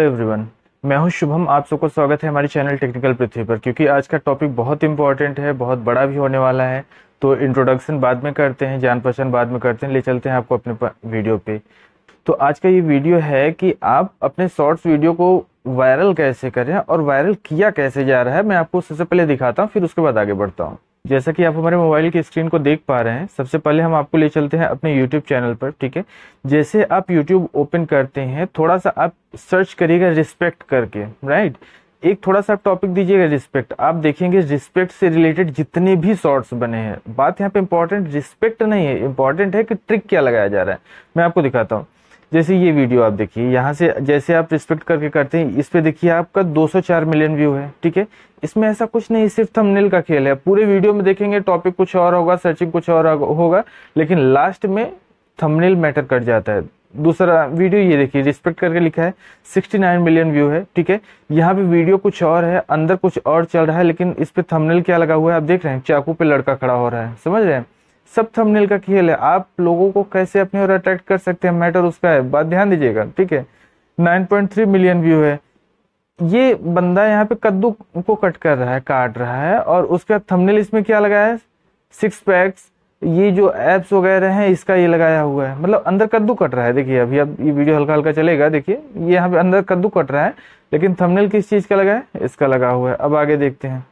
everyone मैं हूं शुभम आप सबको स्वागत है हमारे चैनल टेक्निकल पृथ्वी पर क्योंकि आज का टॉपिक बहुत इंपॉर्टेंट है बहुत बड़ा भी होने वाला है तो इंट्रोडक्शन बाद में करते हैं जान पहचान बाद में करते हैं ले चलते हैं आपको अपने वीडियो पे तो आज का ये वीडियो है कि आप अपने शॉर्ट्स वीडियो को वायरल कैसे करें और वायरल किया कैसे जा रहा है मैं आपको सबसे पहले दिखाता हूँ फिर उसके बाद आगे बढ़ता हूँ जैसा कि आप हमारे मोबाइल की स्क्रीन को देख पा रहे हैं सबसे पहले हम आपको ले चलते हैं अपने यूट्यूब चैनल पर ठीक है जैसे आप यूट्यूब ओपन करते हैं थोड़ा सा आप सर्च करिएगा रिस्पेक्ट करके राइट एक थोड़ा सा टॉपिक दीजिएगा रिस्पेक्ट आप देखेंगे रिस्पेक्ट से रिलेटेड जितने भी शॉर्ट्स बने हैं बात यहाँ पे इंपॉर्टेंट रिस्पेक्ट नहीं है इंपॉर्टेंट है कि ट्रिक क्या लगाया जा रहा है मैं आपको दिखाता हूँ जैसे ये वीडियो आप देखिए यहाँ से जैसे आप रिस्पेक्ट करके करते हैं इस पर देखिए आपका 204 मिलियन व्यू है ठीक है इसमें ऐसा कुछ नहीं सिर्फ थंबनेल का खेल है पूरे वीडियो में देखेंगे टॉपिक कुछ और होगा सर्चिंग कुछ और होगा लेकिन लास्ट में थंबनेल मैटर कर जाता है दूसरा वीडियो ये देखिए रिस्पेक्ट करके लिखा है 69 मिलियन व्यू है ठीक है यहाँ पे वीडियो कुछ और है अंदर कुछ और चल रहा है लेकिन इस पे थंबनेल क्या लगा हुआ है आप देख रहे हैं चाकू पे लड़का खड़ा हो रहा है समझ रहे हैं सब थंबनेल का खेल है आप लोगों को कैसे अपनी ओर अट्रैक्ट कर सकते हैं मैटर उसका है बात ध्यान दीजिएगा ठीक है 9.3 मिलियन व्यू है ये बंदा यहाँ पे कद्दू को कट कर रहा है काट रहा है और उसका थंबनेल इसमें क्या लगाया है सिक्स पैक्स ये जो एप्स वगैरह हैं इसका ये लगाया हुआ है मतलब अंदर कद्दू कट रहा है देखिए अभी अब ये वीडियो हल्का हल्का चलेगा देखिए ये यहाँ पे अंदर कद्दू कट रहा है लेकिन थंबनेल किस चीज़ का लगा है इसका लगा हुआ है अब आगे देखते हैं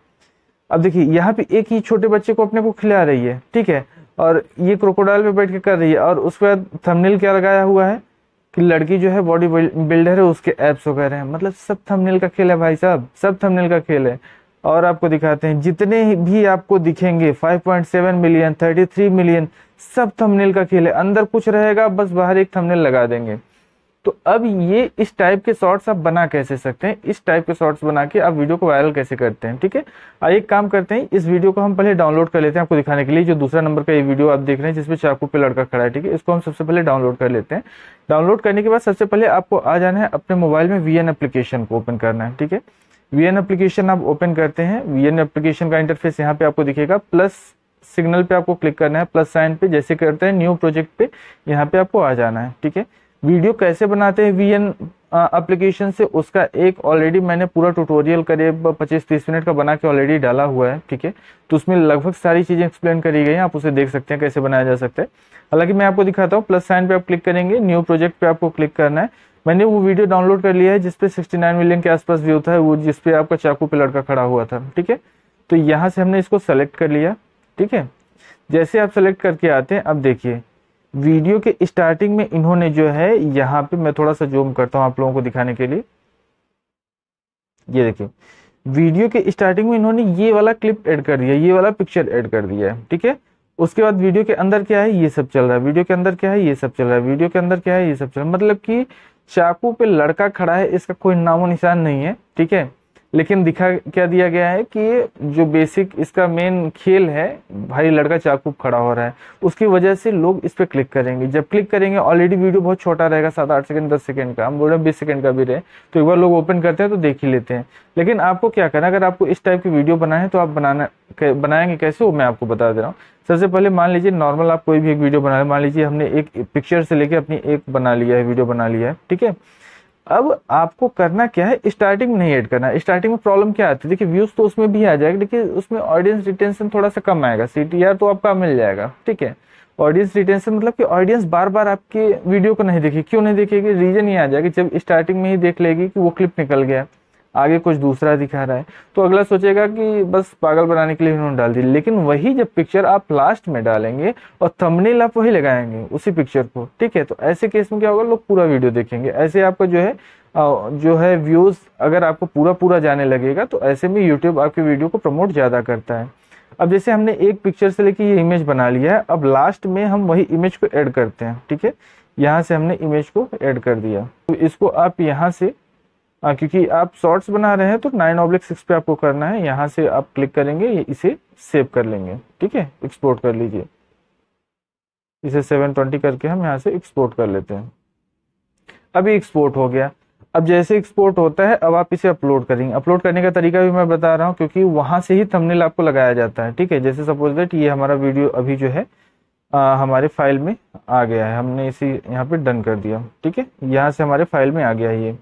अब देखिए यहाँ पे एक ही छोटे बच्चे को अपने को खिला रही है ठीक है और ये क्रोकोडाइल पे बैठ के कर रही है और उसके बाद थमनिल क्या लगाया हुआ है कि लड़की जो है बॉडी बिल्डर है उसके एप्स वगैरह हैं मतलब सब थंबनेल का खेल है भाई साहब सब थंबनेल का खेल है और आपको दिखाते हैं जितने भी आपको दिखेंगे 5.7 मिलियन 33 मिलियन सब थंबनेल का खेल है अंदर कुछ रहेगा बस बाहर एक थंबनेल लगा देंगे तो अब ये इस टाइप के शॉर्ट्स आप बना कैसे सकते हैं इस टाइप के शॉर्ट्स बना के आप वीडियो को वायरल कैसे करते हैं ठीक है एक काम करते हैं इस वीडियो को हम पहले डाउनलोड कर लेते हैं आपको दिखाने के लिए जो दूसरा नंबर का ये वीडियो आप देख रहे हैं जिसमें चाकू पे लड़का खड़ा है ठीक है इसको हम सबसे पहले डाउनलोड कर लेते हैं डाउनलोड करने के बाद सबसे पहले आपको आ जाना है अपने मोबाइल में वी एप्लीकेशन को ओपन करना है ठीक है वी एप्लीकेशन आप ओपन करते हैं वी एप्लीकेशन का इंटरफेस यहाँ पे आपको दिखेगा प्लस सिग्नल पे आपको क्लिक करना है प्लस साइन पे जैसे करते हैं न्यू प्रोजेक्ट पे यहाँ पे आपको आ जाना है ठीक है वीडियो कैसे बनाते हैं वी एन से उसका एक ऑलरेडी मैंने पूरा ट्यूटोरियल करीब 25-30 मिनट का बना के ऑलरेडी डाला हुआ है ठीक है तो उसमें लगभग सारी चीज़ें एक्सप्लेन करी गई हैं आप उसे देख सकते हैं कैसे बनाया जा सकता है हालांकि मैं आपको दिखाता हूँ प्लस साइन पे आप क्लिक करेंगे न्यू प्रोजेक्ट पे आपको क्लिक करना है मैंने वो वीडियो डाउनलोड कर लिया है जिसपे सिक्सटी मिलियन के आसपास व्यू था वो जिसपे आपका चाकू पे लड़का खड़ा हुआ था ठीक है तो यहाँ से हमने इसको सेलेक्ट कर लिया ठीक है जैसे आप सेलेक्ट करके आते हैं अब देखिए वीडियो के स्टार्टिंग में इन्होंने जो है यहाँ पे मैं थोड़ा सा जूम करता हूँ आप लोगों को दिखाने के लिए ये देखिए वीडियो के स्टार्टिंग में इन्होंने ये वाला क्लिप ऐड कर दिया ये वाला पिक्चर ऐड कर दिया है ठीक है उसके बाद वीडियो के अंदर क्या है ये सब चल रहा है वीडियो के अंदर क्या है ये सब चल रहा है वीडियो के अंदर क्या है ये सब चल रहा है मतलब कि चाकू पे लड़का खड़ा है इसका कोई नामो निशान नहीं है ठीक है लेकिन दिखा क्या दिया गया है कि जो बेसिक इसका मेन खेल है भाई लड़का चाकू खड़ा हो रहा है उसकी वजह से लोग इस पर क्लिक करेंगे जब क्लिक करेंगे ऑलरेडी वीडियो बहुत छोटा रहेगा सात आठ सेकंड दस सेकंड का हम बोल रहे हैं बीस सेकंड का भी रहे तो एक बार लोग ओपन करते हैं तो देख ही लेते हैं लेकिन आपको क्या करना अगर आपको इस टाइप की वीडियो बनाए तो आप बनाना बनाएंगे कैसे वो मैं आपको बता दे रहा हूँ सबसे पहले मान लीजिए नॉर्मल आप कोई भी एक वीडियो बना मान लीजिए हमने एक पिक्चर से लेकर अपनी एक बना लिया है वीडियो बना लिया है ठीक है अब आपको करना क्या है स्टार्टिंग में नहीं ऐड करना स्टार्टिंग में प्रॉब्लम क्या आती है देखिए व्यूज तो उसमें भी आ जाएगा लेकिन उसमें ऑडियंस रिटेंशन थोड़ा सा कम आएगा सी तो आपका मिल जाएगा ठीक है ऑडियंस रिटेंशन मतलब कि ऑडियंस बार बार आपके वीडियो को नहीं देखेगी क्यों नहीं देखेगी रीजन ये आ जाएगा जब स्टार्टिंग में ही देख लेगी कि वो क्लिप निकल गया आगे कुछ दूसरा दिखा रहा है तो अगला सोचेगा कि बस पागल बनाने के लिए इन्होंने डाल दी लेकिन वही जब पिक्चर आप लास्ट में डालेंगे और थंबनेल आप वही लगाएंगे उसी पिक्चर को ठीक है तो ऐसे केस में क्या होगा लोग पूरा वीडियो देखेंगे ऐसे आपका जो है जो है व्यूज़ अगर आपको पूरा पूरा जाने लगेगा तो ऐसे में यूट्यूब आपकी वीडियो को प्रमोट ज़्यादा करता है अब जैसे हमने एक पिक्चर से लेके ये इमेज बना लिया है अब लास्ट में हम वही इमेज को ऐड करते हैं ठीक है यहाँ से हमने इमेज को ऐड कर दिया तो इसको आप यहाँ से आ, हाँ, क्योंकि आप शॉर्ट्स बना रहे हैं तो नाइन ऑब्लिक सिक्स पे आपको करना है यहाँ से आप क्लिक करेंगे इसे सेव कर लेंगे ठीक है एक्सपोर्ट कर लीजिए इसे सेवन ट्वेंटी करके हम यहाँ से एक्सपोर्ट कर लेते हैं अभी एक्सपोर्ट हो गया अब जैसे एक्सपोर्ट होता है अब आप इसे अपलोड करेंगे अपलोड करने का तरीका भी मैं बता रहा हूँ क्योंकि वहां से ही थंबनेल आपको लगाया जाता है ठीक है जैसे सपोज दैट ये हमारा वीडियो अभी जो है आ, हमारे फाइल में आ गया है हमने इसे यहाँ पे डन कर दिया ठीक है यहाँ से हमारे फाइल में आ गया है ये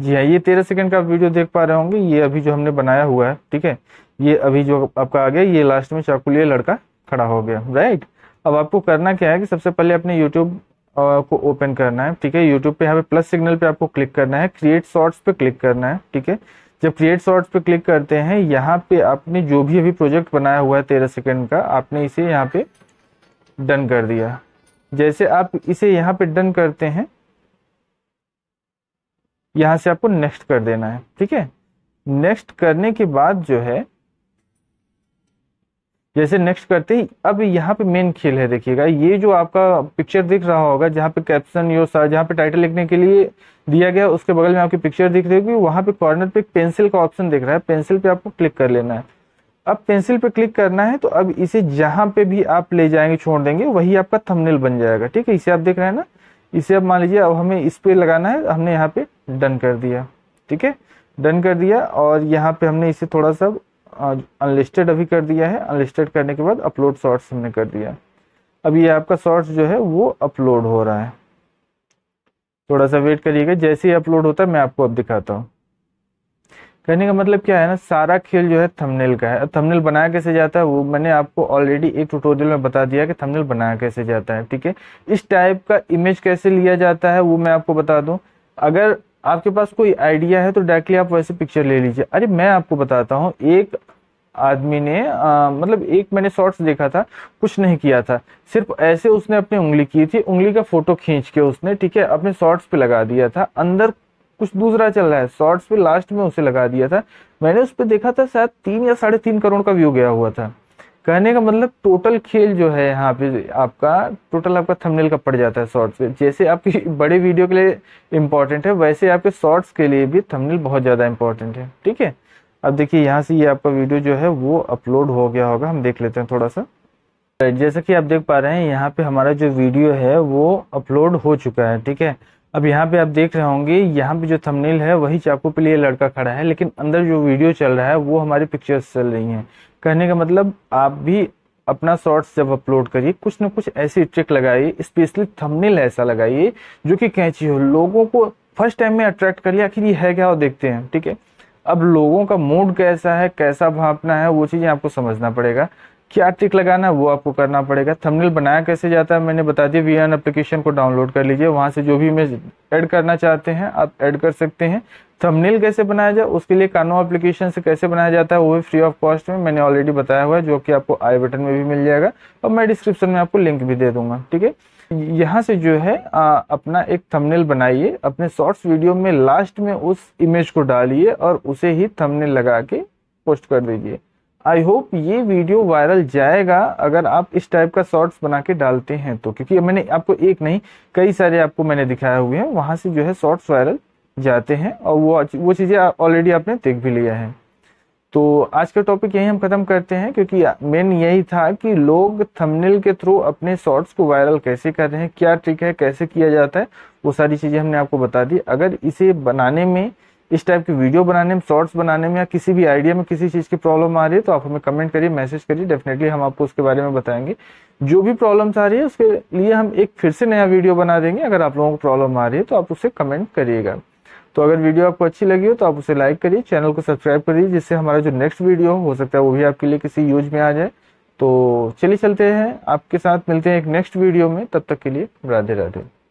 जी हाँ ये तेरह सेकंड का वीडियो देख पा रहे होंगे ये अभी जो हमने बनाया हुआ है ठीक है ये अभी जो आपका आ गया ये लास्ट में चाकू लिए लड़का खड़ा हो गया राइट अब आपको करना क्या है कि सबसे पहले अपने यूट्यूब को ओपन करना है ठीक है यूट्यूब पे यहाँ पे प्लस सिग्नल पे आपको क्लिक करना है क्रिएट शॉर्ट्स पे क्लिक करना है ठीक है जब क्रिएट शॉर्ट्स पे क्लिक करते हैं यहाँ पे आपने जो भी अभी प्रोजेक्ट बनाया हुआ है तेरह सेकेंड का आपने इसे यहाँ पे डन कर दिया जैसे आप इसे यहाँ पे डन करते हैं यहाँ से आपको नेक्स्ट कर देना है ठीक है नेक्स्ट करने के बाद जो है जैसे नेक्स्ट करते ही अब यहाँ पे मेन खेल है देखिएगा ये जो आपका पिक्चर दिख रहा होगा जहाँ पे कैप्शन यो सर जहाँ पे टाइटल लिखने के लिए दिया गया उसके बगल में आपकी पिक्चर दिख रही होगी वहाँ पे कॉर्नर पे एक पेंसिल का ऑप्शन दिख रहा है पेंसिल पे आपको क्लिक कर लेना है अब पेंसिल पे क्लिक करना है तो अब इसे जहाँ पे भी आप ले जाएंगे छोड़ देंगे वही आपका थमनेल बन जाएगा ठीक है इसे आप देख रहे हैं ना इसे अब मान लीजिए अब हमें इस पर लगाना है हमने यहाँ पे डन कर दिया ठीक है डन कर दिया और यहाँ पे हमने इसे थोड़ा सा अनलिस्टेड अभी कर दिया है अनलिस्टेड करने के बाद अपलोड शॉर्ट्स हमने कर दिया अब ये आपका शॉर्ट्स जो है वो अपलोड हो रहा है थोड़ा सा वेट करिएगा जैसे ही अपलोड होता है मैं आपको अब दिखाता हूँ कहने का मतलब क्या है ना सारा खेल जो है थंबनेल का है थंबनेल बनाया कैसे जाता है वो मैंने आपको ऑलरेडी एक ट्यूटोरियल में बता दिया कि थंबनेल बनाया कैसे जाता है ठीक है इस टाइप का इमेज कैसे लिया जाता है वो मैं आपको बता दूं अगर आपके पास कोई आइडिया है तो डायरेक्टली आप वैसे पिक्चर ले लीजिए अरे मैं आपको बताता हूँ एक आदमी ने आ, मतलब एक मैंने शॉर्ट्स देखा था कुछ नहीं किया था सिर्फ ऐसे उसने अपनी उंगली की थी उंगली का फोटो खींच के उसने ठीक है अपने शॉर्ट्स पे लगा दिया था अंदर कुछ दूसरा चल रहा है शॉर्ट्स पे लास्ट में उसे लगा दिया था मैंने उस पर देखा था शायद तीन या साढ़े तीन करोड़ का व्यू गया हुआ था कहने का मतलब टोटल खेल जो है यहाँ पे आपका टोटल आपका थंबनेल का पड़ जाता है शॉर्ट्स पे जैसे आपकी बड़े वीडियो के लिए इम्पोर्टेंट है वैसे आपके शॉर्ट्स के लिए भी थंबनेल बहुत ज़्यादा इम्पॉर्टेंट है ठीक है अब देखिए यहाँ से ये आपका वीडियो जो है वो अपलोड हो गया होगा हम देख लेते हैं थोड़ा सा जैसा कि आप देख पा रहे हैं यहाँ पे हमारा जो वीडियो है वो अपलोड हो चुका है ठीक है अब यहाँ पे आप देख रहे होंगे यहाँ पे जो थंबनेल है वही चाकू पे लिए लड़का खड़ा है लेकिन अंदर जो वीडियो चल रहा है वो हमारी पिक्चर्स चल रही हैं कहने का मतलब आप भी अपना शॉर्ट्स जब अपलोड करिए कुछ ना कुछ ऐसी ट्रिक लगाइए स्पेशली थंबनेल ऐसा लगाइए जो कि कैची हो लोगों को फर्स्ट टाइम में अट्रैक्ट करिए आखिर ये है क्या वो देखते हैं ठीक है अब लोगों का मूड कैसा है कैसा भापना है वो चीज़ें आपको समझना पड़ेगा क्या ट्रिक लगाना है वो आपको करना पड़ेगा थंबनेल बनाया कैसे जाता है मैंने बता दिया वी एप्लीकेशन को डाउनलोड कर लीजिए वहाँ से जो भी इमेज ऐड करना चाहते हैं आप ऐड कर सकते हैं थंबनेल कैसे बनाया जाए उसके लिए कानो एप्लीकेशन से कैसे बनाया जाता है वो भी फ्री ऑफ कॉस्ट में मैंने ऑलरेडी बताया हुआ है जो कि आपको आई बटन में भी मिल जाएगा और मैं डिस्क्रिप्शन में आपको लिंक भी दे दूंगा ठीक है यहाँ से जो है आ, अपना एक थंबनेल बनाइए अपने शॉर्ट्स वीडियो में लास्ट में उस इमेज को डालिए और उसे ही थंबनेल लगा के पोस्ट कर दीजिए आई होप ये वीडियो वायरल जाएगा अगर आप इस टाइप का शॉर्ट्स बना के डालते हैं तो क्योंकि मैंने आपको एक नहीं कई सारे आपको मैंने दिखाए हुए हैं वहां से जो है शॉर्ट्स वायरल जाते हैं और वो वो चीज़ें ऑलरेडी आपने देख भी लिया है तो आज का टॉपिक यही हम ख़त्म करते हैं क्योंकि मेन यही था कि लोग थंबनेल के थ्रू अपने शॉर्ट्स को वायरल कैसे कर रहे हैं क्या ट्रिक है कैसे किया जाता है वो सारी चीज़ें हमने आपको बता दी अगर इसे बनाने में इस टाइप की वीडियो बनाने में शॉर्ट्स बनाने में या किसी भी आइडिया में किसी चीज़ की प्रॉब्लम आ रही है तो आप हमें कमेंट करिए मैसेज करिए डेफिनेटली हम आपको उसके बारे में बताएंगे जो भी प्रॉब्लम्स आ रही है उसके लिए हम एक फिर से नया वीडियो बना देंगे अगर आप लोगों को प्रॉब्लम आ रही है तो आप उसे कमेंट करिएगा तो अगर वीडियो आपको अच्छी लगी हो तो आप उसे लाइक करिए चैनल को सब्सक्राइब करिए जिससे हमारा जो नेक्स्ट वीडियो हो सकता है वो भी आपके लिए किसी यूज में आ जाए तो चलिए चलते हैं आपके साथ मिलते हैं एक नेक्स्ट वीडियो में तब तक के लिए राधे राधे